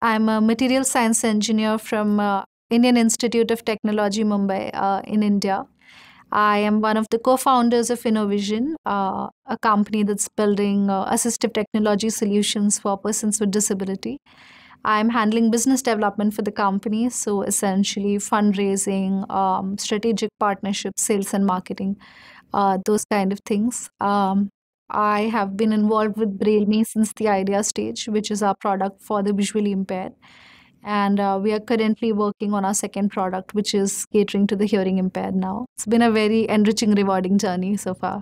I'm a material science engineer from uh, Indian Institute of Technology, Mumbai, uh, in India. I am one of the co-founders of Innovision, uh, a company that's building uh, assistive technology solutions for persons with disability. I'm handling business development for the company, so essentially fundraising, um, strategic partnerships, sales and marketing, uh, those kind of things. Um, I have been involved with Braille Me since the idea stage, which is our product for the visually impaired. And uh, we are currently working on our second product, which is catering to the hearing impaired now. It's been a very enriching, rewarding journey so far.